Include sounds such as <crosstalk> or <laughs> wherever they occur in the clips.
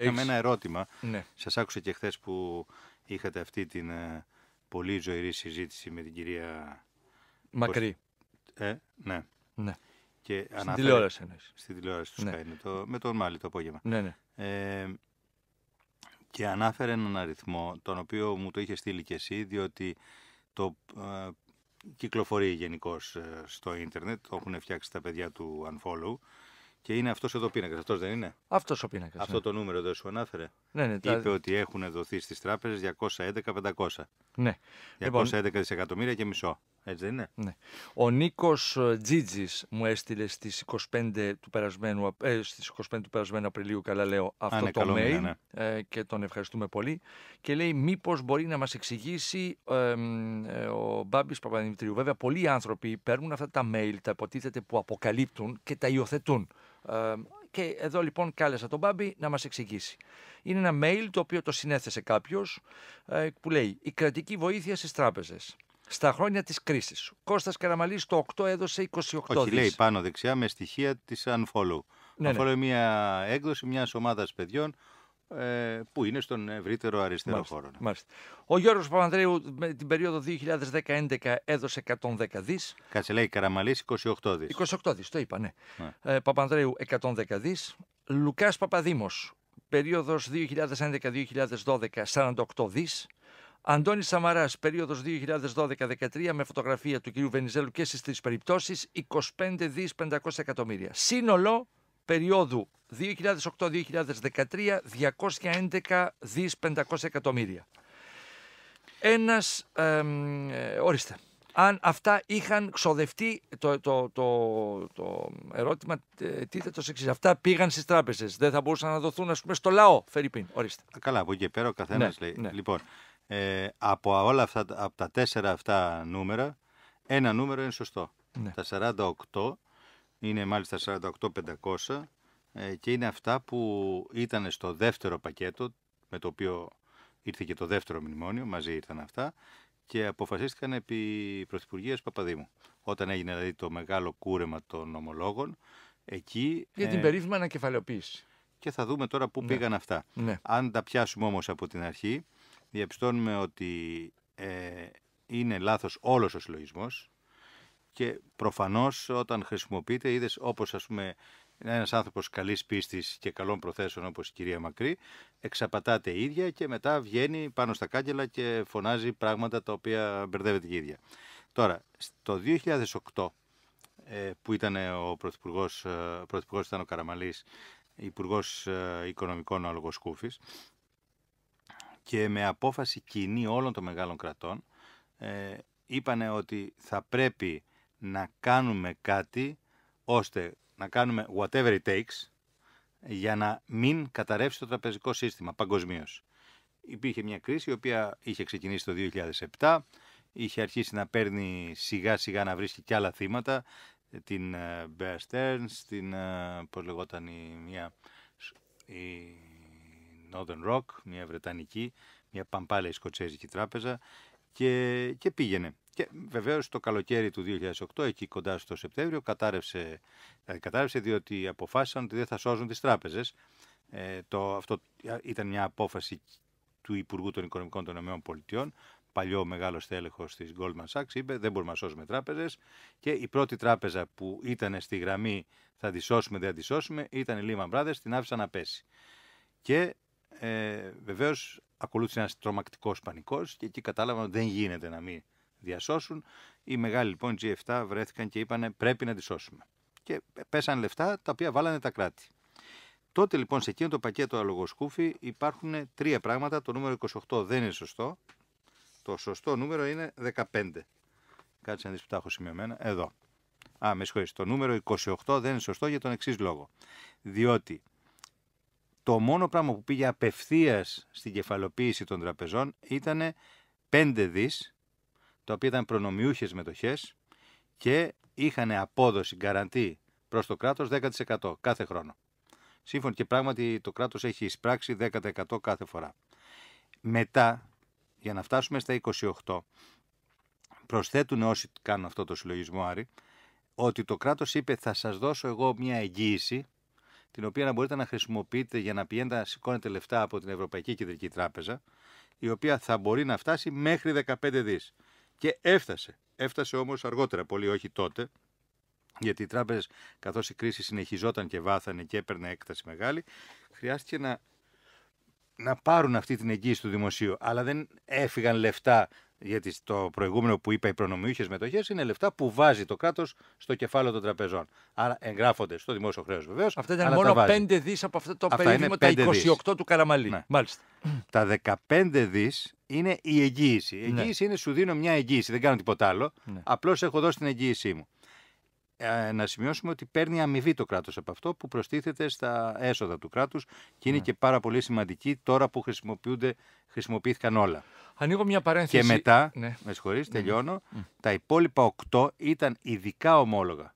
Είχαμε ένα ερώτημα. Ναι. Σας άκουσα και χθες που είχατε αυτή την ε, πολύ ζωηρή συζήτηση με την κυρία... Μακρύ. Ε, ναι. ναι. Και Στην αναφέρε... τηλεόραση Στη Στην τηλεόραση τους ναι. το... με τον Μάλι το απόγευμα. Ναι, ναι. Ε, και ανάφερε έναν αριθμό, τον οποίο μου το είχε στείλει και εσύ, διότι το ε, κυκλοφορεί γενικώς ε, στο ίντερνετ, το έχουν φτιάξει τα παιδιά του Unfollow και είναι αυτός εδώ πίνακας, αυτός δεν είναι. Αυτός ο πίνακας. Αυτό το νούμερο δεν σου ανάφερε. Ναι, ναι είπε ότι έχουν δοθεί στις τράπεζες 211-500. Ναι. 211 λοιπόν- δισεκατομμύρια και μισό. Έτσι δεν είναι. Ναι. Ο Νίκος ε, Τζίτζης μου έστειλε στις 25, του περασμένου, ε, στις 25 του περασμένου Απριλίου, καλά λέω, αυτό ναι, το mail. Ναι. Ε, και τον ευχαριστούμε πολύ. Και λέει, μήπως μπορεί να μας εξηγήσει ε, ο Μπάμπης Παπαδημητρίου. Βέβαια, πολλοί άνθρωποι παίρνουν αυτά τα mail, τα υποτίθεται που αποκαλύπτουν και τα υιοθετούν. Και εδώ λοιπόν κάλεσα τον Μπάμπη να μας εξηγήσει. Είναι ένα mail το οποίο το συνέθεσε κάποιος ε, που λέει «Η κρατική βοήθεια στις τράπεζες». Στα χρόνια της κρίσης. Κώστας Καραμαλής το 8 έδωσε 28 δις. Όχι, λέει πάνω δεξιά με στοιχεία της Unfollow. Ναι, ναι, Unfollow είναι μια έκδοση μιας ομάδας παιδιών ε, που είναι στον ευρύτερο αριστερό χώρο. Ναι. Ο Γιώργος Παπανδρέου την περίοδο 2010-2011 έδωσε 110 δις. Κάτσε λέει Καραμαλής 28 δις. 28 δις, το είπα, ναι. Ε, Παπανδρέου 110 δις. Λουκάς Παπαδήμος, περίοδος 2011-2012 48 δις. Αντώνης Σαμαράς, περίοδος 2012-2013, με φωτογραφία του κυρίου Βενιζέλου και στις τρεις περιπτώσεις, 25 δι 500 εκατομμύρια. Σύνολο περίοδου 2008-2013 211 δις 500 εκατομμύρια. Ένας, ε, ορίστε, αν αυτά είχαν ξοδευτεί, το, το, το, το ερώτημα ε, εξής. Αυτά πήγαν στις τράπεζες, Δεν θα μπορούσαν να δοθούν, ας πούμε, στο λαό, Φερρυπίν. Ορίστε. Καλά, από εκεί και πέρα ο καθένας ναι, λέει. Ναι. Λοιπόν, ε, από όλα αυτά, από τα τέσσερα αυτά νούμερα, ένα νούμερο είναι σωστό. Ναι. Τα 48 είναι μάλιστα 48.500 ε, και είναι αυτά που ήταν στο δεύτερο πακέτο με το οποίο ήρθε και το δεύτερο μνημόνιο, μαζί ήρθαν αυτά και αποφασίστηκαν επί Πρωθυπουργίας Παπαδήμου. Όταν έγινε δηλαδή το μεγάλο κούρεμα των ομολόγων, εκεί... Για ε, την ε... περίφημα ανακεφαλαιοποίηση. Και θα δούμε τώρα πού ναι. πήγαν αυτά. Ναι. Αν τα πιάσουμε όμως από την αρχή, διαπιστώνουμε ότι ε, είναι λάθος όλος ο συλλογισμός, και προφανώς όταν χρησιμοποιείται, είδες όπως ας πούμε ένας άνθρωπος καλής πίστης και καλών προθέσεων όπως η κυρία Μακρύ, εξαπατάται η ίδια και μετά βγαίνει πάνω στα κάγκελα και φωνάζει πράγματα τα οποία μπερδεύεται η ίδια. Τώρα, το 2008 ε, που ήταν ο πρωθυπουργός, ο ε, πρωθυπουργός ήταν ο Καραμαλής, Υπουργός ε, Οικονομικών ο Αλογοσκούφης και με απόφαση κοινή όλων των μεγάλων κρατών είπανε ότι θα πρέπει να κάνουμε κάτι ώστε να κάνουμε whatever it takes για να μην καταρρεύσει το τραπεζικό σύστημα παγκοσμίως. Υπήρχε μια κρίση η οποία είχε ξεκινήσει το 2007, είχε αρχίσει να παίρνει σιγά σιγά να βρίσκει και άλλα θύματα, την ε, Bear Stearns, την, ε, πώς λεγόταν η, μια, η Northern Rock, μια Βρετανική, μια παμπάλια σκοτσέζικη τράπεζα και, και πήγαινε. Και βεβαίως το καλοκαίρι του 2008, εκεί κοντά στο Σεπτέμβριο, κατάρρευσε, δηλαδή κατάρρευσε διότι αποφάσισαν ότι δεν θα σώζουν τις τράπεζες. Ε, το, αυτό ε, ήταν μια απόφαση του Υπουργού των Οικονομικών των ΗΠΑ, παλιό μεγάλο στέλεχος της Goldman Sachs, είπε: Δεν μπορούμε να σώσουμε τράπεζες. Και η πρώτη τράπεζα που ήταν στη γραμμή θα τη σώσουμε, δεν θα τη σώσουμε, ήταν η Lehman Brothers, την άφησαν να πέσει. Και ε, βεβαίως ακολούθησε ένας τρομακτικός πανικός και εκεί κατάλαβαν ότι δεν γίνεται να μην διασώσουν. Οι μεγάλοι λοιπόν G7 βρέθηκαν και είπαν πρέπει να τη σώσουμε. Και πέσαν λεφτά τα οποία βάλανε τα κράτη. Τότε λοιπόν σε εκείνο το πακέτο αλογοσκούφι υπάρχουν τρία πράγματα. Το νούμερο 28 δεν είναι σωστό. Το σωστό νούμερο είναι 15. Κάτσε να δεις που τα έχω σημειωμένα. Εδώ. Α, με συγχωρείς. Το νούμερο 28 δεν είναι σωστό για τον εξής λόγο. Διότι το μόνο πράγμα που πήγε απευθείας στην κεφαλοποίηση των τραπεζών ήταν 5 δις τα οποία ήταν προνομιούχες μετοχές και είχαν απόδοση γκαραντή προς το κράτος 10% κάθε χρόνο. Σύμφωνα και πράγματι το κράτος έχει εισπράξει 10% κάθε φορά. Μετά, για να φτάσουμε στα 28, προσθέτουν όσοι κάνουν αυτό το συλλογισμό Άρη, ότι το κράτος είπε θα σας δώσω εγώ μια εγγύηση, την οποία να μπορείτε να χρησιμοποιείτε για να πηγαίνετε να σηκώνετε λεφτά από την Ευρωπαϊκή Κεντρική Τράπεζα, η οποία θα μπορεί να φτάσει μέχρι 15 δις. Και έφτασε. Έφτασε όμως αργότερα, πολύ όχι τότε, γιατί οι τράπεζες, καθώς η κρίση συνεχιζόταν και βάθανε και έπαιρνε έκταση μεγάλη, χρειάστηκε να, να πάρουν αυτή την εγγύηση του δημοσίου. Αλλά δεν έφυγαν λεφτά γιατί το προηγούμενο που είπα οι προνομιούχες μετοχές είναι λεφτά που βάζει το κράτος στο κεφάλαιο των τραπεζών. Άρα εγγράφονται στο δημόσιο χρέος βεβαίως. Αυτά ήταν μόνο πέντε 5 δις από αυτό το περίφημο τα 28 του Καραμαλή. Ναι. Μάλιστα. Τα 15 δις είναι η εγγύηση. Η ναι. εγγύηση είναι σου δίνω μια εγγύηση, δεν κάνω τίποτα άλλο. Ναι. Απλώς έχω δώσει την εγγύησή μου. Ε, να σημειώσουμε ότι παίρνει αμοιβή το κράτος από αυτό που προστίθεται στα έσοδα του κράτους και είναι ναι. και πάρα πολύ σημαντική τώρα που χρησιμοποιούνται, χρησιμοποιήθηκαν όλα. Ανοίγω μια παρένθεση. Και μετά, ναι. με συγχωρείς, ναι, ναι. τελειώνω, τα υπόλοιπα 8 ήταν ειδικά ομόλογα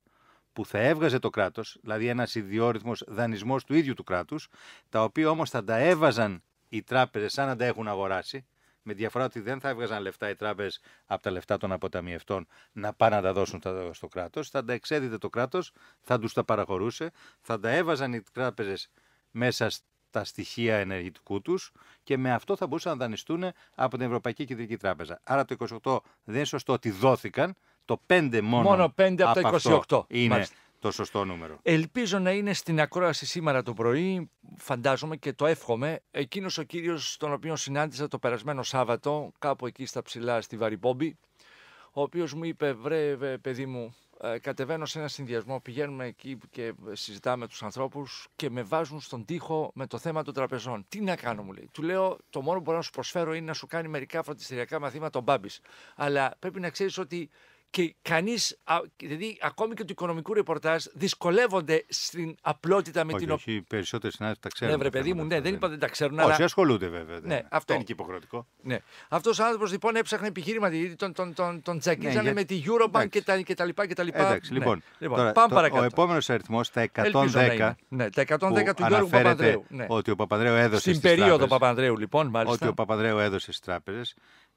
που θα έβγαζε το κράτος, δηλαδή ένας ιδιόρυθμος δανεισμός του ίδιου του κράτους, τα οποία όμως θα τα έβαζαν οι τράπεζες σαν να τα έχουν αγοράσει, με διαφορά ότι δεν θα έβγαζαν λεφτά οι τράπεζες από τα λεφτά των αποταμιευτών να πάνε να τα δώσουν στο κράτος. Θα τα εξέδιδε το κράτος, θα τους τα παραχωρούσε, θα τα έβαζαν οι τράπεζες μέσα στα στοιχεία ενεργητικού τους και με αυτό θα μπορούσαν να δανειστούν από την Ευρωπαϊκή Κεντρική Τράπεζα. Άρα το 28 δεν είναι σωστό ότι δόθηκαν. Το 5 μόνο. Μόνο 5 από, από το 28. είναι το σωστό νούμερο. Ελπίζω να είναι στην ακρόαση σήμερα το πρωί, φαντάζομαι και το εύχομαι, εκείνος ο κύριος τον οποίο συνάντησα το περασμένο Σάββατο, κάπου εκεί στα ψηλά στη Βαρυπόμπη, ο οποίος μου είπε, βρε παιδί μου, ε, κατεβαίνω σε ένα συνδυασμό, πηγαίνουμε εκεί και συζητάμε τους ανθρώπους και με βάζουν στον τοίχο με το θέμα των τραπεζών. Τι να κάνω μου λέει. Του λέω το μόνο που μπορώ να σου προσφέρω είναι να σου κάνει μερικά φροντιστηριακά μαθήματα ο Αλλά πρέπει να ξέρεις ότι και κανείς, δηλαδή ακόμη και του οικονομικού ρεπορτάζ, δυσκολεύονται στην απλότητα με όχι, την οποία. Όχι, περισσότεροι συνάδελφοι τα ξέρουν. Ναι, βρε παιδί μου, ναι, δεν είπα δεν τα ξέρουν. Όχι, αλλά... ασχολούνται βέβαια. Ναι, δεν. αυτό. Δεν είναι και υποχρεωτικό. Ναι. Αυτός ο άνθρωπος λοιπόν έψαχνε επιχείρημα, δηλαδή τον, τον, τον, τον τσακίζανε ναι, για... με τη Eurobank και τα, και τα λοιπά. Και τα λοιπά. Εντάξει, ναι. λοιπόν, λοιπόν τώρα, πάμε το, παρακάτω. Ο επόμενος αριθμός, τα 110. Ναι, τα 110 του Γιώργου Παπανδρέου. Ναι. Ότι ο Παπανδρέου έδωσε. Στην περίοδο Παπανδρέου, λοιπόν, μάλιστα. Ότι ο Παπανδρέου έδωσε στις τράπεζες.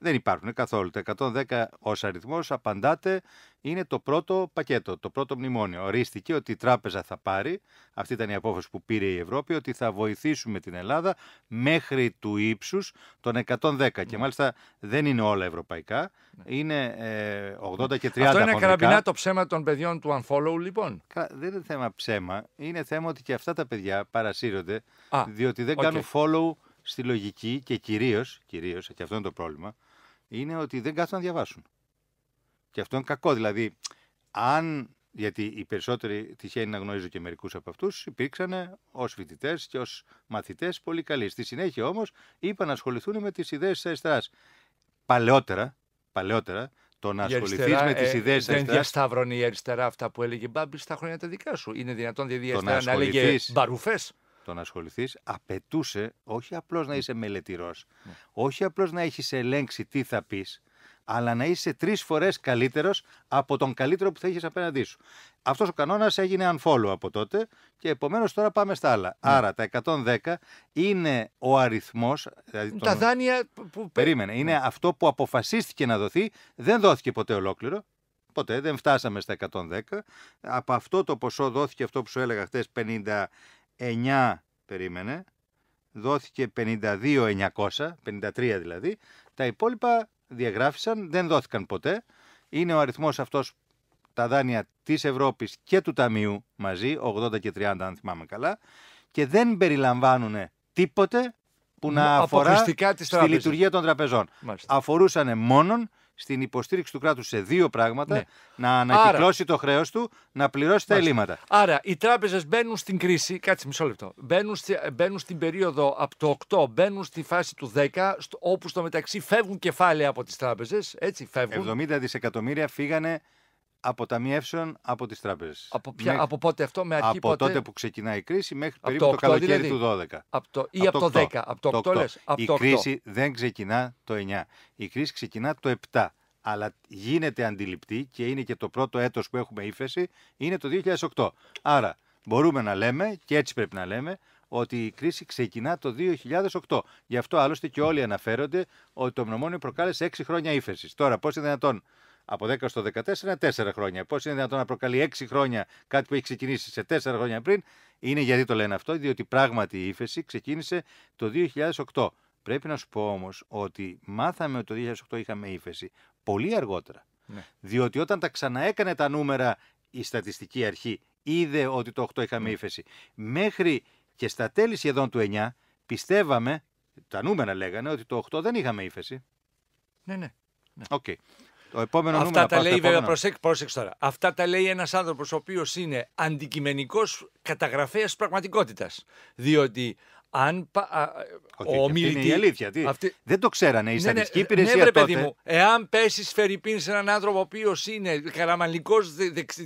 Δεν υπάρχουν καθόλου. Τα 110 ως αριθμός, απαντάτε, είναι το πρώτο πακέτο, το πρώτο μνημόνιο. Ορίστηκε ότι η τράπεζα θα πάρει, αυτή ήταν η απόφαση που πήρε η Ευρώπη, ότι θα βοηθήσουμε την Ελλάδα μέχρι του ύψους των 110. Και ναι. μάλιστα δεν είναι όλα ευρωπαϊκά, ναι. είναι 80 ε, και 30. Αυτό είναι καραμπινά το ψέμα των παιδιών του Unfollow, λοιπόν. Δεν είναι θέμα ψέμα, είναι θέμα ότι και αυτά τα παιδιά παρασύρονται, διότι δεν κάνουν follow στη λογική και κυρίως, κυρίως, και αυτό είναι το πρόβλημα, είναι ότι δεν κάθονται να διαβάσουν. Και αυτό είναι κακό. Δηλαδή, αν. Γιατί οι περισσότεροι τυχαίνει να γνωρίζω και μερικούς από αυτούς, υπήρξαν ως φοιτητές και ως μαθητές πολύ καλοί. Στη συνέχεια όμως είπαν να ασχοληθούν με τις ιδέες της αριστεράς. Παλαιότερα, παλαιότερα, το να ασχοληθεί με τις ε, ιδέες της Δεν διασταύρωνε η αριστερά αυτά που έλεγε Μπάμπη στα χρόνια τα δικά σου. Είναι δυνατόν δηλαδή η αριστερά να, να έλεγε μπαρουφέ το να ασχοληθείς, απαιτούσε όχι απλώς να ναι. είσαι μελετηρός, ναι. όχι απλώς να έχεις ελέγξει τι θα πεις, αλλά να είσαι τρεις φορές καλύτερος από τον καλύτερο που θα έχει απέναντί σου. Αυτός ο κανόνας έγινε unfollow από τότε και επομένως τώρα πάμε στα άλλα. Ναι. Άρα τα 110 είναι ο αριθμός. Δηλαδή τον... Τα δάνεια που. Περίμενε. Είναι αυτό που αποφασίστηκε να δοθεί, δεν δόθηκε ποτέ ολόκληρο. Ποτέ δεν φτάσαμε στα 110. Από αυτό το ποσό δόθηκε αυτό που σου έλεγα χθες 50. 9 περίμενε, δόθηκε 52.900, 53 δηλαδή. Τα υπόλοιπα διαγράφησαν, δεν δόθηκαν ποτέ. Είναι ο αριθμός αυτός τα δάνεια της Ευρώπης και του Ταμείου μαζί, 80 και 30 αν θυμάμαι καλά, και δεν περιλαμβάνουν τίποτε που να αφορά στη λειτουργία των τραπεζών. Μάλιστα. Αφορούσαν μόνον στην υποστήριξη του κράτους σε δύο πράγματα: ναι. να ανακυκλώσει το χρέος του, να πληρώσει τα ελλείμματα. Άρα οι τράπεζες μπαίνουν στην κρίση. Κάτσε μισό λεπτό. Μπαίνουν, στη, μπαίνουν στην περίοδο από το 8, μπαίνουν στη φάση του 10, όπου στο μεταξύ φεύγουν κεφάλαια από τις τράπεζες. Έτσι φεύγουν. 70 δισεκατομμύρια φύγανε αποταμιεύσεων από τις τράπεζες. Από, ποια, από πότε αυτό, με αρχή από τότε που ξεκινάει η κρίση μέχρι περίπου το, καλοκαίρι δηλαδή. του 12. Από το, ή από, το 10. Από το 8, Λες, από η το 8. κρίση δεν ξεκινά το 9. Η κρίση ξεκινά το 7. Αλλά γίνεται αντιληπτή και είναι και το πρώτο έτος που έχουμε ύφεση, είναι το 2008. Άρα μπορούμε να λέμε, και έτσι πρέπει να λέμε, ότι η κρίση ξεκινά το 2008. Γι' αυτό άλλωστε και όλοι αναφέρονται ότι το μνημόνιο προκάλεσε 6 χρόνια ύφεσης. Τώρα, πώς είναι δυνατόν από 10 στο 14, 4 χρόνια. Πώς είναι δυνατόν να προκαλεί 6 χρόνια κάτι που έχει ξεκινήσει σε 4 χρόνια πριν, είναι γιατί το λένε αυτό, διότι πράγματι η ύφεση ξεκίνησε το 2008. Πρέπει να σου πω όμως ότι μάθαμε ότι το 2008 είχαμε ύφεση πολύ αργότερα. Ναι. Διότι όταν τα ξαναέκανε τα νούμερα η στατιστική αρχή, είδε ότι το 8 είχαμε ναι. ύφεση. Μέχρι και στα τέλη σχεδόν του 9 πιστεύαμε, τα νούμερα λέγανε, ότι το 8 δεν είχαμε ύφεση. Ναι, ναι. ναι. Okay. Αυτά τα λέει, βέβαια, προσέξτε προσέξ, τώρα. Αυτά τα λέει ένας άνθρωπος ο οποίος είναι αντικειμενικός καταγραφέας πραγματικότητας. Διότι αν. Α, ο Είναι η αλήθεια. Τι, Δεν το ξέρανε η ναι, ναι, στατιστική ναι, ναι, υπηρεσία. Ναι, ναι, τότε... μου, εάν πέσεις Φερρυπίν σε έναν άνθρωπο ο οποίος είναι καραμαλικός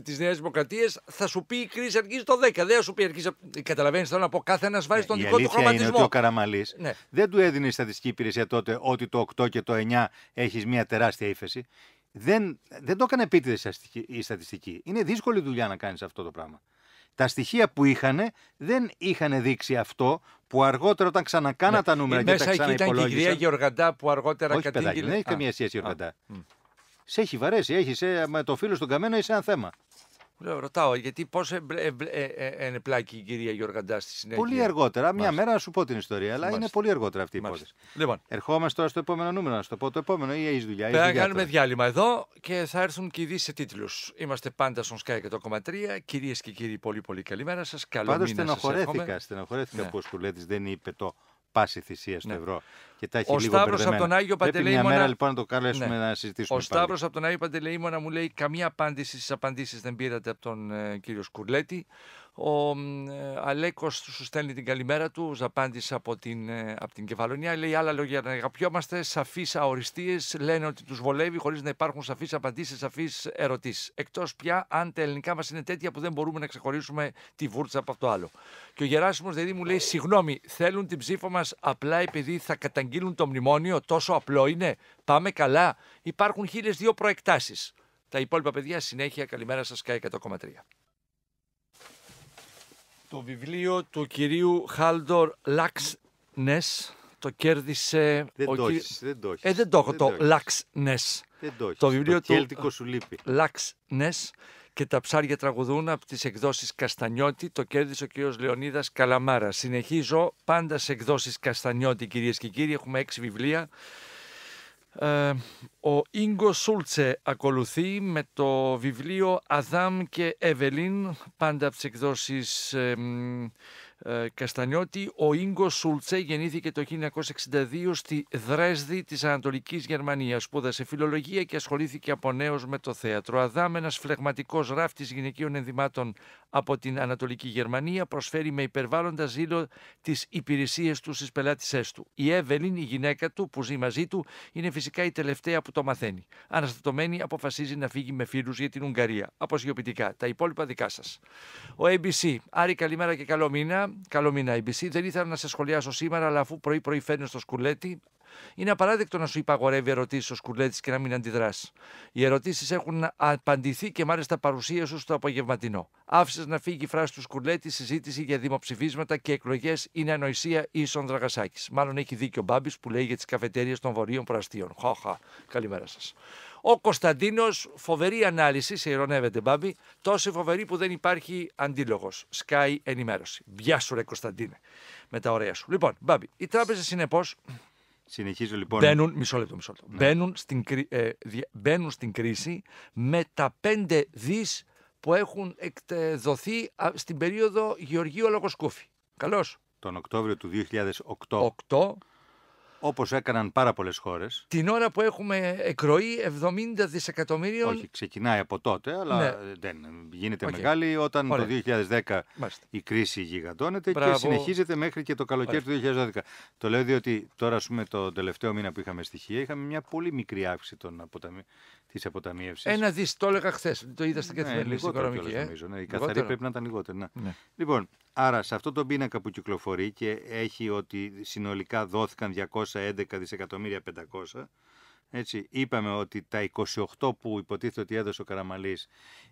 τη Νέας Δημοκρατίας, θα σου πει η κρίση αρχίζει το 10. Δεν θα σου πει αρχίζει. Καταλαβαίνεις τώρα από πω, κάθε ένας βάζει ναι, τον δικό του χρωματισμό. Είναι ότι ο ναι. δεν του έδινε η στατιστική υπηρεσία τότε ότι το 8 και το 9 έχεις μια τεράστια ύφεση. Δεν, δεν το έκανε επίτηδες η στατιστική. Είναι δύσκολη δουλειά να κάνεις αυτό το πράγμα. Τα στοιχεία που είχαν δεν είχαν δείξει αυτό που αργότερα όταν ξανακάνα ναι. τα νούμερα ε, και τα και η κυρία Γεωργαντά που αργότερα Όχι δεν έχει καμία σχέση η Γεωργαντά. Σε έχει βαρέσει, έχεις, ε, με το φίλο στον καμένο είσαι ένα θέμα. Ρωτάω, γιατί πώς ε, ε, ε, ενεπλάκει η κυρία Γιώργαντά στη συνέχεια. Πολύ αργότερα. Μία μέρα να σου πω την ιστορία, αλλά είναι πολύ αργότερα αυτή η υπόθεση. Λοιπόν. Ερχόμαστε τώρα στο επόμενο νούμερο, να σου το πω το επόμενο ή έχεις δουλειά. Θα κάνουμε διάλειμμα εδώ και θα έρθουν και ειδήσεις σε τίτλους. Είμαστε πάντα στον Sky 100,3. Κυρίες και κύριοι, πολύ πολύ καλή καλημέρα σας. Καλό Πάντως στενοχωρέθηκα, στενοχωρέθηκα ναι. που ο Σκουλέτης δεν είπε το πάση θυσία στο ναι. ευρώ. Και τα έχει ο Σταύρο από τον Άγιο Παντελεήμονα. Μια μέρα λοιπόν να το καλέσουμε ναι. να συζητήσουμε. Ο Σταύρο από τον Άγιο Παντελεήμονα μου λέει: Καμία απάντηση στις απαντήσεις δεν πήρατε από τον ε, κύριο Σκουρλέτη. Ο ε, Αλέκος σου στέλνει την καλημέρα του, απάντησε από την, ε, από την Κεφαλονία. Λέει άλλα λόγια να αγαπιόμαστε. Σαφείς αοριστείε λένε ότι τους βολεύει χωρίς να υπάρχουν σαφείς απαντήσεις, σαφείς ερωτήσεις. Εκτός πια αν τα ελληνικά μας είναι τέτοια που δεν μπορούμε να ξεχωρίσουμε τη βούρτσα από το άλλο. Και ο Γεράσιμος δηλαδή μου λέει: Συγγνώμη, θέλουν την ψήφο μας απλά επειδή θα καταγγείλουν το μνημόνιο. Τόσο απλό είναι. Πάμε καλά. Υπάρχουν χίλιες δύο προεκτάσεις. Τα υπόλοιπα παιδιά συνέχεια. Καλημέρα σας, Κάι 100,3. Το βιβλίο του κυρίου Χάλντορ Λαξνες το κέρδισε... Δεν το δεν το έχεις. Ε, δεν το έχω, το Λαξνες. Δεν το έχεις. Το βιβλίο του σου λείπει. Λαξνες και τα ψάρια τραγουδούν από τις εκδόσεις Καστανιώτη. Το κέρδισε ο κύριος Λεωνίδας Καλαμάρα. Συνεχίζω πάντα σε εκδόσεις Καστανιώτη, κυρίες και κύριοι. Έχουμε έξι βιβλία. Ε, ο Ίγκο Σούλτσε ακολουθεί με το βιβλίο «Αδάμ και Εβελίν», πάντα από τις εκδόσεις ε, Καστανιώτη. Ο Ίγκος Σουλτσέ γεννήθηκε το 1962 στη Δρέσδη της Ανατολικής Γερμανίας. Σπούδασε φιλολογία και ασχολήθηκε από νέος με το θέατρο. Αδάμ, ένας φλεγματικός ράφτης γυναικείων ενδυμάτων από την Ανατολική Γερμανία, προσφέρει με υπερβάλλοντα ζήλο τις υπηρεσίες του στις πελάτησές του. Η Εύελιν, η γυναίκα του που ζει μαζί του, είναι φυσικά η τελευταία που το μαθαίνει. Αναστατωμένη αποφασίζει να φύγει με φίλους για την Ουγγαρία. Αποσιοποιητικά. Τα υπόλοιπα δικά σας. Ο ABC. Άρη καλημέρα και καλό μήνα καλό μήνα ABC. Δεν ήθελα να σε σχολιάσω σήμερα, αλλά αφού πρωί-πρωί φέρνεις στο σκουλέτι, είναι απαράδεκτο να σου υπαγορεύει ερωτήσεις ο Σκουρλέτης και να μην αντιδράσει. Οι ερωτήσεις έχουν απαντηθεί και μάλιστα παρουσία σου στο απογευματινό. Άφησες να φύγει η φράση του Σκουρλέτη, συζήτηση για δημοψηφίσματα και εκλογές είναι ανοησία ίσον Δραγασάκης. Μάλλον έχει δίκιο ο Μπάμπης που λέει για τις καφετέρειε των βορείων προαστίων. Χαχα. Καλημέρα σας. Ο Κωνσταντίνος, φοβερή ανάλυση, σε ειρωνεύεται Μπάμπη, τόσο φοβερή που δεν υπάρχει αντίλογος. Σκάι ενημέρωση. Μπιά σου, ρε Κωνσταντίνε, με τα ωραία σου. Λοιπόν, Μπάμπη, οι τράπεζες συνεπώς Συνεχίζω λοιπόν. Μπαίνουν, μισό λεπτό, μισό λεπτό. Ναι. Μπαίνουν, στην, ε, μπαίνουν στην κρίση με τα πέντε δις που έχουν εκδοθεί στην περίοδο Γεωργίου Λογοσκούφη. Καλώς. Τον Οκτώβριο του 2008. 8, Όπως έκαναν πάρα πολλές χώρες. Την ώρα που έχουμε εκροή 70 δισεκατομμύριων. Όχι, ξεκινάει από τότε, αλλά ναι. δεν γίνεται okay. μεγάλη όταν το 2010 η κρίση γιγαντώνεται και συνεχίζεται μέχρι και το καλοκαίρι του 2012. Το λέω διότι τώρα, ας πούμε, το τελευταίο μήνα που είχαμε στοιχεία, είχαμε μια πολύ μικρή αύξηση αποταμι... της αποταμίευσης. Ένα δις, το έλεγα χθες. Το είδα στην ναι, καθημερινή ναι, οικονομική. ε? νομίζω, ναι, Η καθαρή πρέπει να ήταν Λοιπόν, Άρα σε αυτό το πίνακα που κυκλοφορεί και έχει ότι συνολικά δόθηκαν 211 δισεκατομμύρια 500, έτσι, είπαμε ότι τα 28 που υποτίθεται ότι έδωσε ο Καραμαλής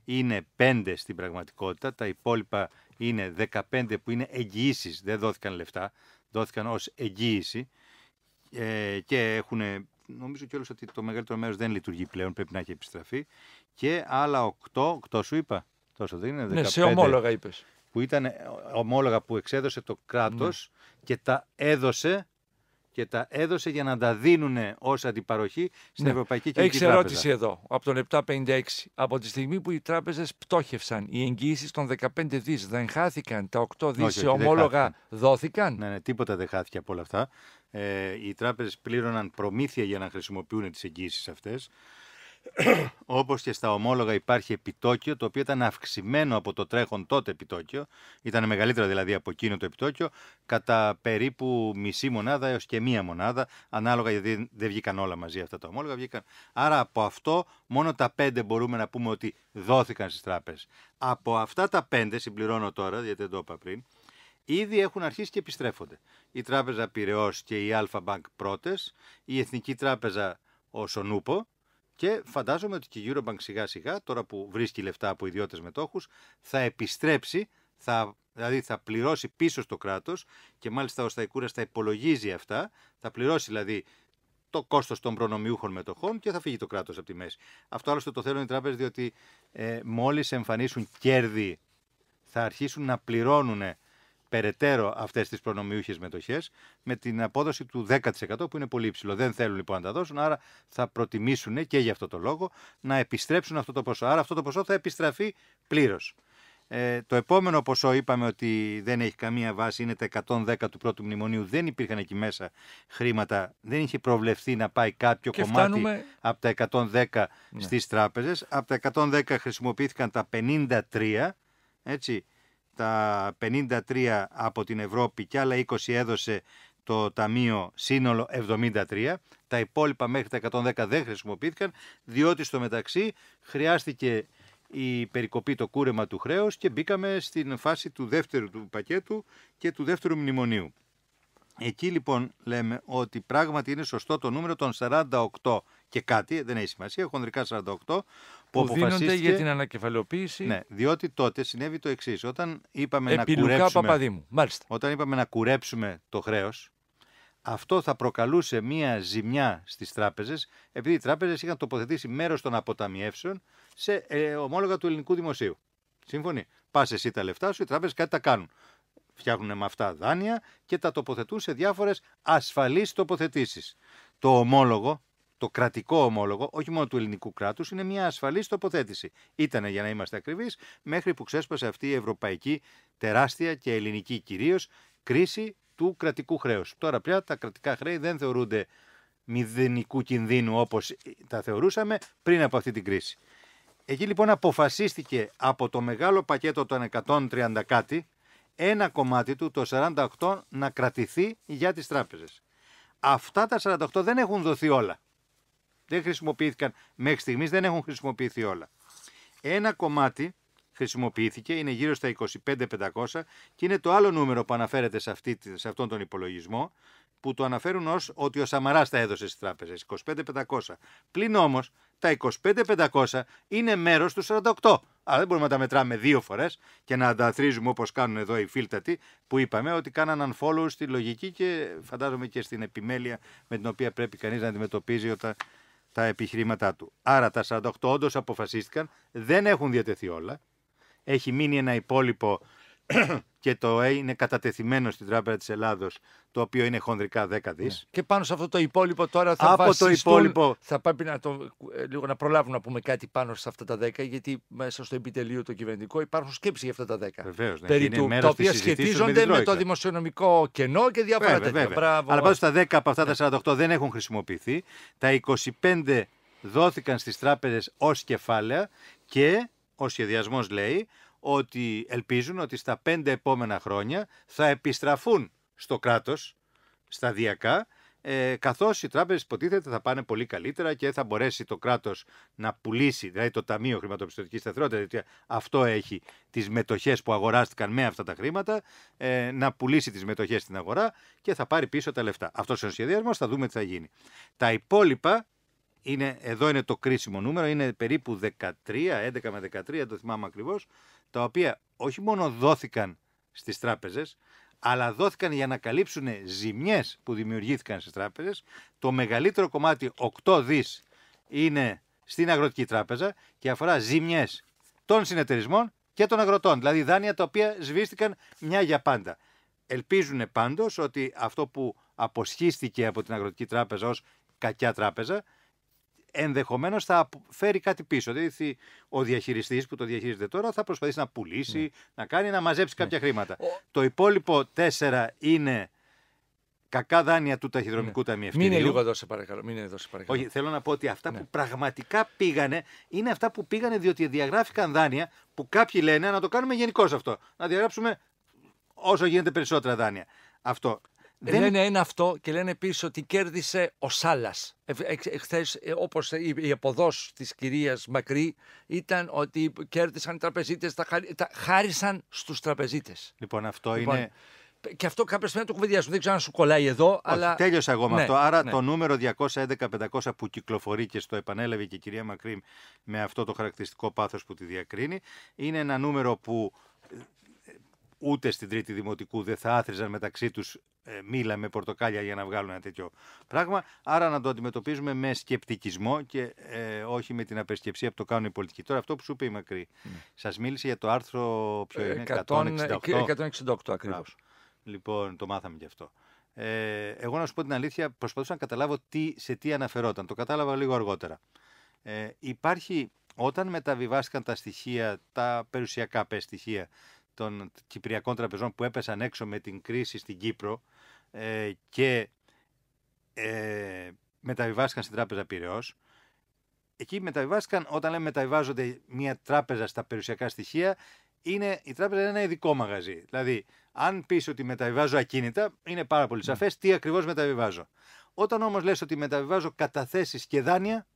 είναι 5 στην πραγματικότητα, τα υπόλοιπα είναι 15 που είναι εγγυήσεις, δεν δόθηκαν λεφτά, δόθηκαν ως εγγύηση ε, και έχουν, νομίζω κιόλας ότι το μεγαλύτερο μέρος δεν λειτουργεί πλέον, πρέπει να έχει επιστραφεί και άλλα 8, 8 σου είπα, τόσο δεν είναι, 15. Ναι, σε ομόλογα είπες που ήταν ε, ομόλογα που εξέδωσε το κράτος ναι. και τα έδωσε και τα έδωσε για να τα δίνουν ως αντιπαροχή στην ναι. Ευρωπαϊκή Κεντρική Τράπεζα. Έχει ερώτηση εδώ από τον 756. Από τη στιγμή που οι τράπεζες πτώχευσαν, οι εγγυήσεις των 15 δις δεν χάθηκαν, τα 8 δις ομόλογα δεν δόθηκαν. Ναι, ναι, τίποτα δεν χάθηκε από όλα αυτά. Ε, οι τράπεζες πλήρωναν προμήθεια για να χρησιμοποιούν τις εγγύησεις αυτές. Όπως και στα ομόλογα υπάρχει επιτόκιο, το οποίο ήταν αυξημένο από το τρέχον τότε επιτόκιο, ήταν μεγαλύτερο δηλαδή από εκείνο το επιτόκιο, κατά περίπου μισή μονάδα έως και μία μονάδα, ανάλογα γιατί δεν βγήκαν όλα μαζί αυτά τα ομόλογα. Βγήκαν. Άρα από αυτό μόνο τα πέντε μπορούμε να πούμε ότι δόθηκαν στις τράπεζες. Από αυτά τα πέντε, συμπληρώνω τώρα, γιατί δεν το είπα πριν, ήδη έχουν αρχίσει και επιστρέφονται. Η Τράπεζα Πυραιός και η Αλφα Bank πρώτες, η Εθνική Τράπεζα ο Σονούπο, και φαντάζομαι ότι και η Eurobank σιγά σιγά, τώρα που βρίσκει λεφτά από ιδιώτες μετόχους, θα επιστρέψει, θα, δηλαδή θα πληρώσει πίσω στο κράτος και μάλιστα ο Σταϊκούρας θα υπολογίζει αυτά, θα πληρώσει δηλαδή το κόστος των προνομιούχων μετοχών και θα φύγει το κράτος από τη μέση. Αυτό άλλωστε το θέλουν οι τράπεζες, διότι ε, μόλις εμφανίσουν κέρδη, θα αρχίσουν να πληρώνουν περαιτέρω αυτές τις προνομιούχες μετοχές με την απόδοση του 10% που είναι πολύ υψηλό. Δεν θέλουν λοιπόν να τα δώσουν, άρα θα προτιμήσουν και για αυτό το λόγο να επιστρέψουν αυτό το ποσό. Άρα αυτό το ποσό θα επιστραφεί πλήρως. Ε, το επόμενο ποσό είπαμε ότι δεν έχει καμία βάση, είναι τα 110 του πρώτου μνημονίου. Δεν υπήρχαν εκεί μέσα χρήματα, δεν είχε προβλεφθεί να πάει κάποιο κομμάτι φτάνουμε... από τα 110 ναι. στις τράπεζες. Από τα 110 χρησιμοποιήθηκαν τα 53, έτσι, τα 53 από την Ευρώπη και άλλα 20 έδωσε το ταμείο σύνολο 73. Τα υπόλοιπα μέχρι τα 110 δεν χρησιμοποιήθηκαν, διότι στο μεταξύ χρειάστηκε η περικοπή το κούρεμα του χρέους και μπήκαμε στην φάση του δεύτερου του πακέτου και του δεύτερου μνημονίου. Εκεί λοιπόν λέμε ότι πράγματι είναι σωστό το νούμερο των 48 και κάτι, δεν έχει σημασία, χονδρικά 48, που, δίνονται για την ανακεφαλαιοποίηση. Ναι, διότι τότε συνέβη το εξής. Όταν είπαμε να κουρέψουμε. Όταν είπαμε να κουρέψουμε το χρέος, αυτό θα προκαλούσε μία ζημιά στις τράπεζες, επειδή οι τράπεζες είχαν τοποθετήσει μέρος των αποταμιεύσεων σε ε, ομόλογα του ελληνικού δημοσίου. Σύμφωνοι. Πας εσύ τα λεφτά σου, οι τράπεζες κάτι τα κάνουν. Φτιάχνουν με αυτά δάνεια και τα τοποθετούν σε διάφορες ασφαλείς τοποθετήσεις. Το ομόλογο το κρατικό ομόλογο, όχι μόνο του ελληνικού κράτους, είναι μια ασφαλής τοποθέτηση. Ήταν, για να είμαστε ακριβείς, μέχρι που ξέσπασε αυτή η ευρωπαϊκή τεράστια και ελληνική κυρίως κρίση του κρατικού χρέους. Τώρα πια τα κρατικά χρέη δεν θεωρούνται μηδενικού κινδύνου όπως τα θεωρούσαμε πριν από αυτή την κρίση. Εκεί λοιπόν αποφασίστηκε από το μεγάλο πακέτο των 130 κάτι ένα κομμάτι του, το 48, να κρατηθεί για τις τράπεζες. Αυτά τα 48 δεν έχουν δοθεί όλα δεν χρησιμοποιήθηκαν μέχρι στιγμής, δεν έχουν χρησιμοποιηθεί όλα. Ένα κομμάτι χρησιμοποιήθηκε, είναι γύρω στα 25.500 και είναι το άλλο νούμερο που αναφέρεται σε, αυτή, σε αυτόν τον υπολογισμό που το αναφέρουν ως ότι ο Σαμαράς τα έδωσε στις τράπεζες, 25.500. Πλην όμως τα 25.500 είναι μέρος του 48. Αλλά δεν μπορούμε να τα μετράμε δύο φορές και να ανταθρίζουμε όπως κάνουν εδώ οι φίλτατοι που είπαμε ότι κάναν unfollow στη λογική και φαντάζομαι και στην επιμέλεια με την οποία πρέπει κανείς να αντιμετωπίζει όταν τα επιχειρήματά του. Άρα τα 48 όντως αποφασίστηκαν, δεν έχουν διατεθεί όλα. Έχει μείνει ένα υπόλοιπο <clears throat> και το A είναι κατατεθειμένο στην Τράπεζα της Ελλάδος, το οποίο είναι χονδρικά 10 δι. Ναι. Και πάνω σε αυτό το υπόλοιπο τώρα θα Από το υπόλοιπο... Θα πρέπει να, το, ε, λίγο να προλάβουμε να πούμε κάτι πάνω σε αυτά τα 10, γιατί μέσα στο επιτελείο το κυβερνητικό υπάρχουν σκέψεις για αυτά τα 10. Βεβαίως. Ναι. Περί του, τα οποία σχετίζονται με, με, το δημοσιονομικό κενό και διάφορα τέτοια. Αλλά πάντως τα 10 από αυτά ναι. τα 48 δεν έχουν χρησιμοποιηθεί. Τα 25 δόθηκαν στις τράπεζες ως κεφάλαια και ο σχεδιασμός λέει ότι ελπίζουν ότι στα πέντε επόμενα χρόνια θα επιστραφούν στο κράτος σταδιακά ε, καθώς οι τράπεζες υποτίθεται θα πάνε πολύ καλύτερα και θα μπορέσει το κράτος να πουλήσει, δηλαδή το Ταμείο Χρηματοπιστωτικής Σταθερότητας, γιατί αυτό έχει τις μετοχές που αγοράστηκαν με αυτά τα χρήματα, ε, να πουλήσει τις μετοχές στην αγορά και θα πάρει πίσω τα λεφτά. Αυτός είναι ο σχεδιασμός, θα δούμε τι θα γίνει. Τα υπόλοιπα είναι, εδώ είναι το κρίσιμο νούμερο, είναι περίπου 13, 11 με 13, το θυμάμαι ακριβώς, τα οποία όχι μόνο δόθηκαν στις τράπεζες, αλλά δόθηκαν για να καλύψουν ζημιές που δημιουργήθηκαν στις τράπεζες. Το μεγαλύτερο κομμάτι, 8 δις είναι στην Αγροτική Τράπεζα και αφορά ζημιές των συνεταιρισμών και των αγροτών, δηλαδή δάνεια τα οποία σβήστηκαν μια για πάντα. Ελπίζουν πάντως ότι αυτό που αποσχίστηκε από την Αγροτική Τράπεζα ως κακιά τράπεζα ενδεχομένως θα φέρει κάτι πίσω. Δηλαδή ο διαχειριστής που το διαχειρίζεται τώρα θα προσπαθήσει να πουλήσει, ναι. να κάνει, να μαζέψει ναι. κάποια χρήματα. Το υπόλοιπο τέσσερα είναι κακά δάνεια του ταχυδρομικού ναι. ταμείου. Μην είναι λίγο εδώ, σε παρακαλώ. Μην είναι εδώ, σε παρακαλώ. Όχι, θέλω να πω ότι αυτά που ναι. πραγματικά πήγανε είναι αυτά που πήγανε διότι διαγράφηκαν δάνεια που κάποιοι λένε να το κάνουμε γενικώς αυτό. Να διαγράψουμε όσο γίνεται περισσότερα δάνεια. Αυτό. Δεν... Λένε ένα αυτό και λένε επίσης ότι κέρδισε ο Σάλλα. Εχθές, ε, όπως η αποδός της κυρίας Μακρύ ήταν ότι κέρδισαν οι τραπεζίτες, τα, χάρισαν στους τραπεζίτες. Λοιπόν, αυτό λοιπόν, είναι. Και αυτό κάποια στιγμή το κουβεντιάσουμε. Δεν ξέρω αν σου κολλάει εδώ. Όχι, αλλά... Τέλειωσα εγώ με ναι, αυτό. Άρα ναι. το νούμερο 211-500 που κυκλοφορεί και στο επανέλαβε και η κυρία Μακρύ με αυτό το χαρακτηριστικό πάθος που τη διακρίνει, είναι ένα νούμερο που ούτε στην Τρίτη Δημοτικού δεν θα άθριζαν μεταξύ τους ε, μήλα με πορτοκάλια για να βγάλουν ένα τέτοιο πράγμα. Άρα να το αντιμετωπίζουμε με σκεπτικισμό και ε, όχι με την απεσκεψία που το κάνουν οι πολιτικοί. Τώρα, αυτό που σου είπε η Μακρύ, mm. Ναι. σας μίλησε για το άρθρο ποιο ε, είναι, 168. 168 Λοιπόν, το μάθαμε γι' αυτό. Ε, εγώ να σου πω την αλήθεια, προσπαθούσα να καταλάβω τι, σε τι αναφερόταν. Το κατάλαβα λίγο αργότερα. Ε, υπάρχει, όταν μεταβιβάστηκαν τα στοιχεία, τα περιουσιακά πες στοιχεία των κυπριακών τραπεζών που έπεσαν έξω με την κρίση στην Κύπρο ε, και ε, μεταβιβάστηκαν στην Τράπεζα Πυραιός. Εκεί μεταβιβάστηκαν, όταν λέμε μεταβιβάζονται μια τράπεζα στα περιουσιακά στοιχεία, είναι, η τράπεζα είναι ένα ειδικό μαγαζί. Δηλαδή, αν πεις ότι μεταβιβάζω ακίνητα, είναι πάρα πολύ ναι. σαφές τι ακριβώς μεταβιβάζω. Όταν όμως λες ότι μεταβιβάζω καταθέσεις και δάνεια,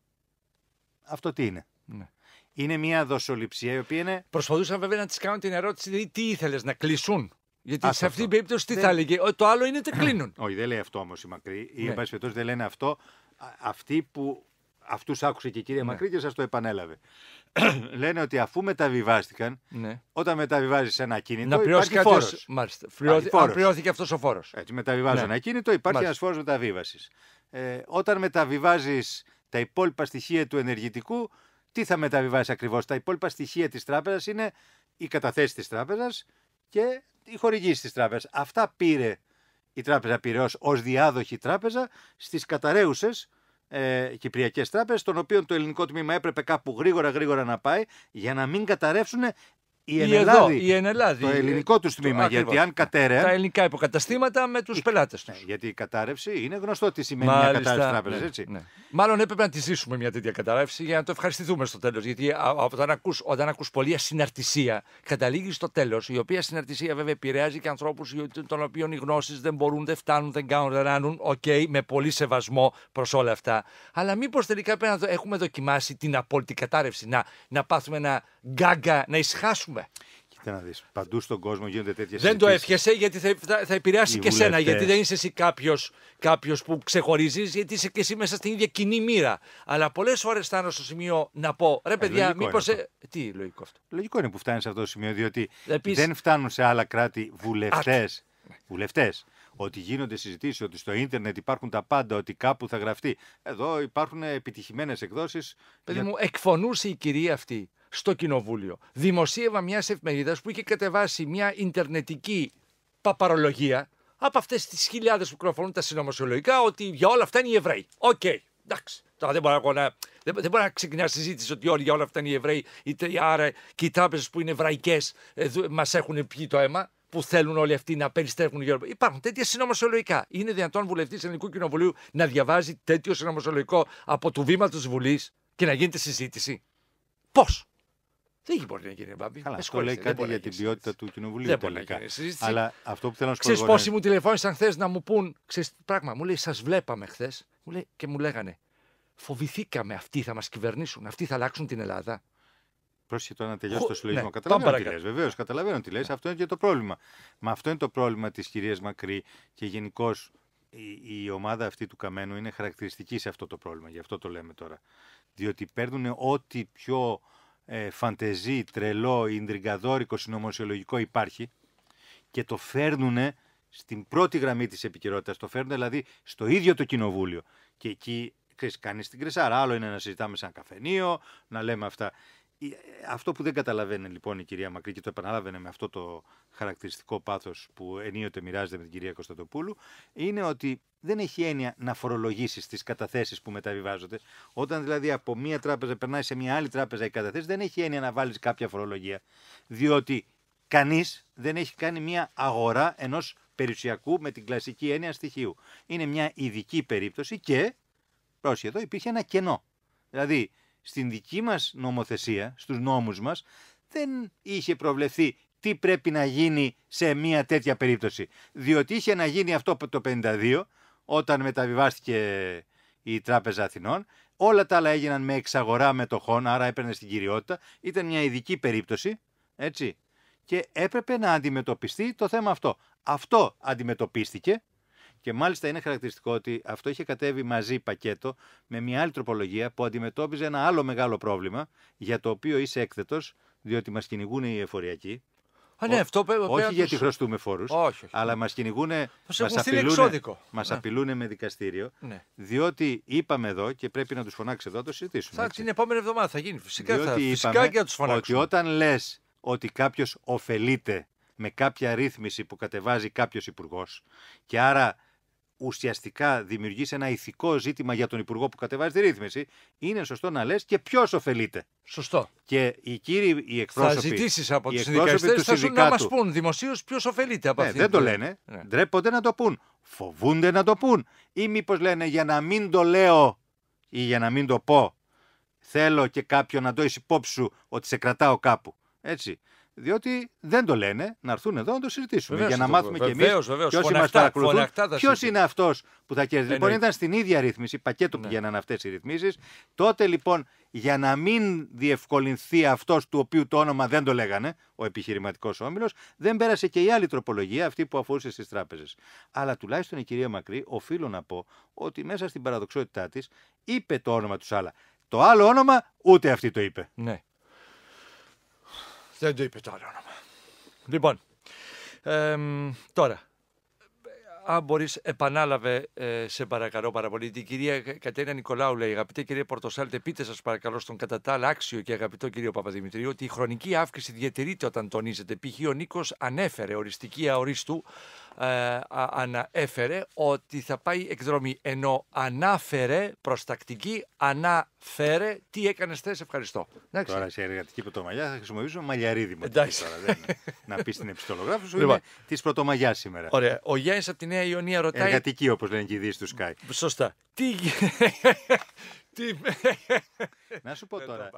αυτό τι είναι. Ναι. Είναι μια δοσοληψία η οποία είναι. Προσπαθούσαν βέβαια να της κάνουν την ερώτηση δηλαδή, τι ήθελες να κλεισούν. Γιατί σε αυτή την περίπτωση τι θα έλεγε. Ε, το άλλο είναι ότι κλείνουν. Όχι, δεν λέει αυτό όμως η Μακρύ. Οι ναι. δεν λένε αυτό. Αυτοί που. Αυτούς άκουσε και η κυρία ναι. Μακρύ και σας το επανέλαβε. <clears throat> λένε ότι αφού μεταβιβάστηκαν, ναι. όταν μεταβιβάζεις ένα κίνητο. Να πληρώσει κάτι Μάλιστα. πληρώθηκε αυτός ο φόρος. Έτσι, ναι. ένα κίνητο, υπάρχει ένας φόρος μεταβίβασης. Ε, όταν μεταβιβάζεις τα υπόλοιπα στοιχεία του ενεργητικού, τι θα μεταβιβάσει ακριβώς. Τα υπόλοιπα στοιχεία της τράπεζας είναι η καταθέσεις της τράπεζας και η χορηγήσεις της τράπεζας. Αυτά πήρε η Τράπεζα Πυραιός ως διάδοχη τράπεζα στις καταραίουσες ε, κυπριακές τράπεζες, των οποίων το ελληνικό τμήμα έπρεπε κάπου γρήγορα γρήγορα να πάει για να μην καταρρεύσουν η Ενελάδη, η Ενελάδη, το ελληνικό του τμήμα. Το, γιατί αν κατέρεαν. Τα ελληνικά υποκαταστήματα με τους πελάτες τους. Ναι, γιατί η κατάρρευση είναι γνωστό τι σημαίνει μια κατάρρευση ναι, τράπεζα. έτσι. Ναι. Μάλλον έπρεπε να τη ζήσουμε μια τέτοια κατάρρευση για να το ευχαριστηθούμε στο τέλος. Γιατί όταν ακούς όταν ακούς πολλή ασυναρτησία καταλήγεις στο τέλος, η οποία συναρτησία βέβαια επηρεάζει και ανθρώπους των οποίων οι γνώσεις δεν μπορούν, δεν φτάνουν, δεν κάνουν, δεν ράνουν. Οκ, okay, με πολύ σεβασμό προς όλα αυτά. Αλλά μήπως τελικά πρέπει να έχουμε δοκιμάσει την απόλυτη κατάρρευση, να, να πάθουμε ένα γκάγκα, να ισχάσουμε εύχομαι. Κοίτα να δεις. Παντού στον κόσμο γίνονται τέτοιες Δεν το εύχεσαι γιατί θα, θα επηρεάσει και σένα. Γιατί δεν είσαι εσύ κάποιος που ξεχωρίζεις, γιατί είσαι και εσύ μέσα στην ίδια κοινή μοίρα. Αλλά πολλές φορές φτάνω στο σημείο να πω ρε ε, παιδιά, ε, μήπω. Τι λογικό αυτό. Λογικό είναι που φτάνεις σε αυτό το σημείο, διότι δεν φτάνουν σε άλλα κράτη βουλευτές. Βουλευτές ότι γίνονται συζητήσεις, ότι στο ίντερνετ υπάρχουν τα πάντα, ότι κάπου θα γραφτεί. Εδώ υπάρχουν επιτυχημένες εκδόσεις. Παιδί μου, εκφωνούσε η κυρία αυτή στο κοινοβούλιο. Δημοσίευα μιας εφημερίδας που είχε κατεβάσει μια ιντερνετική παπαρολογία από αυτές τις χιλιάδες που κυκλοφορούν τα συνωμοσιολογικά ότι για όλα αυτά είναι οι Εβραίοι. Οκ, okay. εντάξει. Τώρα δεν μπορώ να, δεν, δεν μπορεί να ξεκινά συζήτηση ότι όλοι για όλα αυτά είναι οι Εβραίοι, οι, άρα και οι τράπεζες που είναι εβραϊκές ε, μας έχουν πιει το αίμα που θέλουν όλοι αυτοί να περιστρέφουν γύρω. Υπάρχουν τέτοια συνωμοσιολογικά. Είναι δυνατόν βουλευτής Ελληνικού Κοινοβουλίου να διαβάζει τέτοιο συνωμοσιολογικό από του βήματο της Βουλής και να γίνεται συζήτηση. Πώς. Δεν έχει μπορεί να γίνει, Μπάμπη. Καλά, αυτό λέει κάτι για την ποιότητα του κοινοβουλίου. Δεν μπορεί Αλλά αυτό που θέλω να σου πω. Ξέρεις πόσοι μου τηλεφώνησαν χθες να μου πούν. Ξέρεις πράγμα. Μου λέει, σας βλέπαμε χθες. και μου λέγανε. Φοβηθήκαμε αυτοί θα μας κυβερνήσουν. Αυτοί θα αλλάξουν την Ελλάδα. Πρόσεχε τώρα να τελειώσει το συλλογισμό. Ναι, καταλαβαίνω τι λες, Βεβαίως, καταλαβαίνω τι λες. Αυτό είναι και το πρόβλημα. Μα αυτό είναι το πρόβλημα της κυρίας Μακρύ και γενικώς η, η ομάδα αυτή του Καμένου είναι χαρακτηριστική σε αυτό το πρόβλημα. Γι' αυτό το λέμε τώρα. Διότι παίρνουν ό,τι πιο ε, φαντεζή, τρελό, ιντριγκαδόρικο, συνωμοσιολογικό υπάρχει και το φέρνουν στην πρώτη γραμμή της επικαιρότητας. Το φέρνουν δηλαδή στο ίδιο το κοινοβούλιο. Και εκεί κάνεις την κρυσάρα. Άλλο είναι να συζητάμε σαν καφενείο, να λέμε αυτά. Ε, αυτό που δεν καταλαβαίνει λοιπόν η κυρία Μακρύ και το επαναλάβαινε με αυτό το χαρακτηριστικό πάθος που ενίοτε μοιράζεται με την κυρία Κωνσταντοπούλου είναι ότι δεν έχει έννοια να φορολογήσεις τις καταθέσεις που μεταβιβάζονται. Όταν δηλαδή από μία τράπεζα περνάει σε μία άλλη τράπεζα η καταθέσει, δεν έχει έννοια να βάλεις κάποια φορολογία. Διότι κανείς δεν έχει κάνει μία αγορά ενός περιουσιακού με την κλασική έννοια στοιχείου. Είναι μια ειδική περίπτωση και πρόσχετο υπήρχε ένα κενό. Δηλαδή στην δική μας νομοθεσία, στους νόμους μας, δεν είχε προβλεφθεί τι πρέπει να γίνει σε μια τέτοια περίπτωση. Διότι είχε να γίνει αυτό το 52, όταν μεταβιβάστηκε η Τράπεζα Αθηνών. Όλα τα άλλα έγιναν με εξαγορά μετοχών, άρα έπαιρνε στην κυριότητα. Ήταν μια ειδική περίπτωση, έτσι. Και έπρεπε να αντιμετωπιστεί το θέμα αυτό. Αυτό αντιμετωπίστηκε και μάλιστα είναι χαρακτηριστικό ότι αυτό είχε κατέβει μαζί πακέτο με μια άλλη τροπολογία που αντιμετώπιζε ένα άλλο μεγάλο πρόβλημα για το οποίο είσαι έκθετος, διότι μας κυνηγούν οι εφοριακοί. Α, ναι, αυτό πέρα όχι γιατί τους... χρωστούμε φόρους, αλλά μας κυνηγούν. Μα απειλούν με δικαστήριο. Ναι. Διότι είπαμε εδώ και πρέπει να τους φωνάξεις εδώ, να το συζητήσουμε. Θα, την επόμενη εβδομάδα θα γίνει. Φυσικά, θα, φυσικά και τους φωνάξουμε. Ότι όταν λες ότι κάποιος ωφελείται με κάποια ρύθμιση που κατεβάζει κάποιος υπουργός και άρα ουσιαστικά δημιουργείς ένα ηθικό ζήτημα για τον υπουργό που κατεβάζει τη ρύθμιση, είναι σωστό να λες και ποιος ωφελείται. Σωστό. Και οι κύριοι οι εκπρόσωποι. Θα ζητήσεις από του συνδικαλιστέ του να μας πούν δημοσίως ποιος ωφελείται από ναι, αυτήν. Δεν το λένε. Ναι. Ντρέπονται να το πούν. Φοβούνται να το πούν. Ή μήπως λένε για να μην το λέω ή για να μην το πω. Θέλω και κάποιον να το έχει υπόψη σου ότι σε κρατάω κάπου. Έτσι διότι δεν το λένε, να έρθουν εδώ να το συζητήσουμε. για να μάθουμε κι εμεί ποιο είναι αυτός που θα κερδίσει. Λοιπόν, ήταν στην ίδια ρύθμιση, πακέτο ναι. πηγαίναν αυτές οι ρυθμίσεις. Τότε λοιπόν, για να μην διευκολυνθεί αυτός του οποίου το όνομα δεν το λέγανε, ο επιχειρηματικός όμιλος, δεν πέρασε και η άλλη τροπολογία, αυτή που αφορούσε στις τράπεζες. Αλλά τουλάχιστον η κυρία Μακρύ, οφείλω να πω ότι μέσα στην παραδοξότητά της είπε το όνομα τους άλλα. Το άλλο όνομα ούτε αυτή το είπε. Ναι. Δεν το είπε τώρα όνομα. Λοιπόν, τώρα, αν μπορείς, επανάλαβε, ε, σε παρακαλώ πάρα πολύ. Την κυρία Κατέρινα Νικολάου λέει: Αγαπητέ κυρία Πορτοσάλτε, πείτε σας παρακαλώ στον κατά τα άλλα άξιο και αγαπητό κύριο Παπαδημητρίου ότι η χρονική αύξηση διατηρείται όταν τονίζεται. Π.χ. ο Νίκος ανέφερε οριστική αορίστου ε, ότι θα πάει εκδρομή ενώ ανάφερε προς τακτική ανάφερε τι έκανες θες ευχαριστώ τώρα σε εργατική πρωτομαγιά θα χρησιμοποιήσω μαλλιαρίδημα Εντάξει. <laughs> να πεις την επιστολογράφου σου λοιπόν. της πρωτομαγιάς σήμερα ο Γιάννης από τη Νέα Ιωνία ρωτάει εργατική όπως λένε και οι δύο του Sky σωστά τι... <laughs> <laughs> τι... να σου πω τώρα